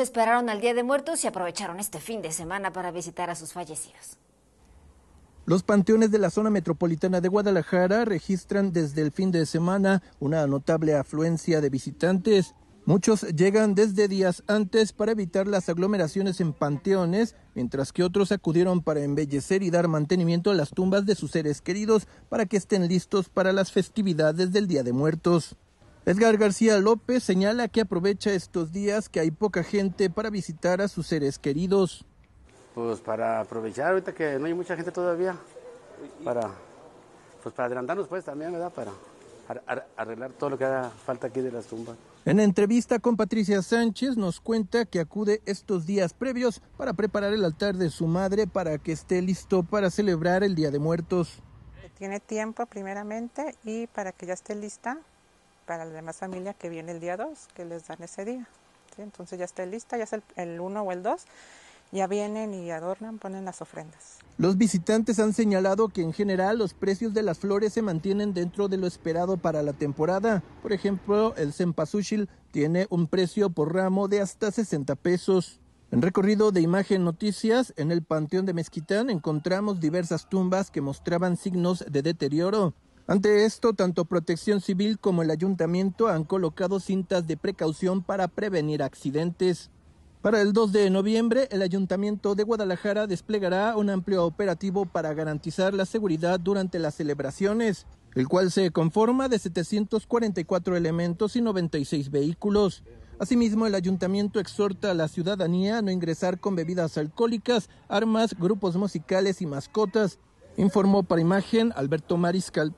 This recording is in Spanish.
esperaron al Día de Muertos y aprovecharon este fin de semana para visitar a sus fallecidos. Los panteones de la zona metropolitana de Guadalajara registran desde el fin de semana una notable afluencia de visitantes. Muchos llegan desde días antes para evitar las aglomeraciones en panteones, mientras que otros acudieron para embellecer y dar mantenimiento a las tumbas de sus seres queridos para que estén listos para las festividades del Día de Muertos. Edgar García López señala que aprovecha estos días que hay poca gente para visitar a sus seres queridos. Pues para aprovechar ahorita que no hay mucha gente todavía, para, pues para adelantarnos pues también, ¿verdad? Para arreglar todo lo que haga falta aquí de la tumbas. En entrevista con Patricia Sánchez nos cuenta que acude estos días previos para preparar el altar de su madre para que esté listo para celebrar el Día de Muertos. Tiene tiempo primeramente y para que ya esté lista para la demás familia que viene el día 2, que les dan ese día. Entonces ya está lista, ya es el 1 o el 2. Ya vienen y adornan, ponen las ofrendas. Los visitantes han señalado que en general los precios de las flores se mantienen dentro de lo esperado para la temporada. Por ejemplo, el cempasúchil tiene un precio por ramo de hasta 60 pesos. En recorrido de Imagen Noticias, en el Panteón de Mezquitán encontramos diversas tumbas que mostraban signos de deterioro. Ante esto, tanto Protección Civil como el ayuntamiento han colocado cintas de precaución para prevenir accidentes. Para el 2 de noviembre, el ayuntamiento de Guadalajara desplegará un amplio operativo para garantizar la seguridad durante las celebraciones, el cual se conforma de 744 elementos y 96 vehículos. Asimismo, el ayuntamiento exhorta a la ciudadanía a no ingresar con bebidas alcohólicas, armas, grupos musicales y mascotas, informó para imagen Alberto Mariscal.